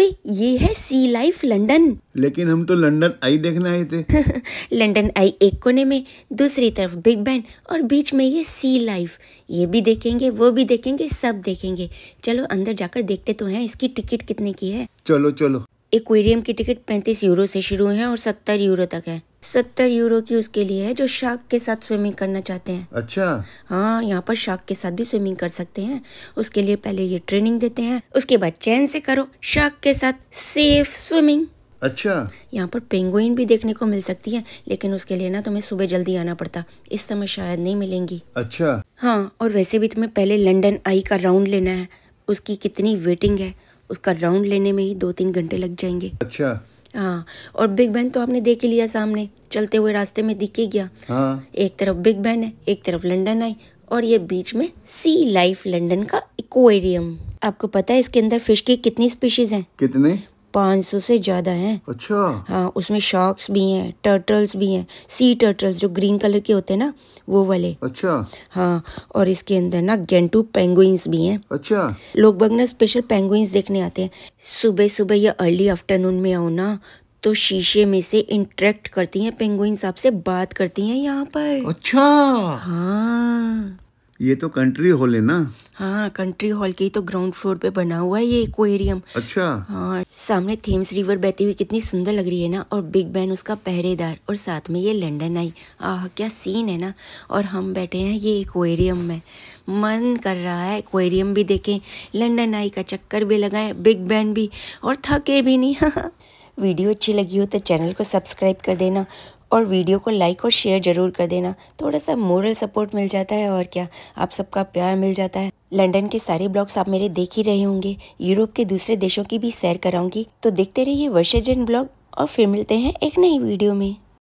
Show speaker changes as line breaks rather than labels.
ओए ये है सी लाइफ लंदन लेकिन हम तो लंदन आई देखने आए थे लंदन आई एक कोने में दूसरी तरफ बिग बैन और बीच में ये सी लाइफ ये भी देखेंगे वो भी देखेंगे सब देखेंगे चलो अंदर जाकर देखते तो हैं इसकी टिकट कितने की है चलो चलो एक्वेरियम की टिकट 35 यूरो से शुरू है और 70 यूरो तक है 70 यूरो की उसके लिए है जो शार्क के साथ स्विमिंग करना चाहते हैं अच्छा हाँ यहाँ पर शार्क के साथ भी स्विमिंग कर सकते हैं उसके लिए पहले ये ट्रेनिंग देते हैं उसके बाद चैन से करो शार्क के साथ सेफ स्विमिंग अच्छा यहाँ पर पेंगुइन भी देखने को मिल सकती है लेकिन उसके लिए ना तुम्हें सुबह जल्दी आना पड़ता इस समय शायद नहीं मिलेंगी अच्छा हाँ और वैसे भी तुम्हें पहले लंदन आई का राउंड लेना है उसकी कितनी वेटिंग है उसका राउंड लेने में ही दो तीन घंटे लग जाएंगे अच्छा हाँ और बिग बैन तो आपने देख ही लिया सामने चलते हुए रास्ते में दिखे गया हाँ। एक तरफ बिग बैन है एक तरफ लंडन आई और ये बीच में सी लाइफ लंडन का इकोरियम आपको पता है इसके अंदर फिश की कितनी स्पीशीज हैं कितने पाँच सौ से ज़्यादा हैं अच्छा हाँ उसमें शार्क्स भी हैं टर्टल्स भी हैं सी टर्टल्स जो ग्रीन कलर के होते हैं ना वो वाले अच्छा हाँ और इसके अंदर ना गेंटू पेंगुइंस भी हैं अच्छा लोग बग ना स्पेशल पेंगुइंस देखने आते हैं सुबह सुबह या अर्ली आफ्टरनून में आओ ना तो शीशे में से इंटरेक्ट करती हैं पेंगुइंस आपसे बात करती हैं यहाँ पर अच्छा हाँ ये तो कंट्री हॉल है ना हाँ कंट्री हॉल के तो ग्राउंड फ्लोर पे बना हुआ है ये एक्वेरियम अच्छा हाँ सामने थेम्स रिवर बहती हुई कितनी सुंदर लग रही है ना और बिग बैन उसका पहरेदार और साथ में ये लंडन आई आह क्या सीन है ना और हम बैठे हैं ये एक्वेरियम में मन कर रहा है एक्वेरियम भी देखें लंडन आई का चक्कर भी लगाएं बिग बैन भी और थके भी नहीं वीडियो अच्छी लगी हो तो चैनल को सब्सक्राइब कर देना और वीडियो को लाइक और शेयर ज़रूर कर देना थोड़ा सा मोरल सपोर्ट मिल जाता है और क्या आप सबका प्यार मिल जाता है लंदन के सारे ब्लॉग्स आप मेरे देख ही रहे होंगे यूरोप के दूसरे देशों की भी सैर कराऊंगी तो देखते रहिए वर्षा जैन ब्लॉग और फिर मिलते हैं एक नई वीडियो में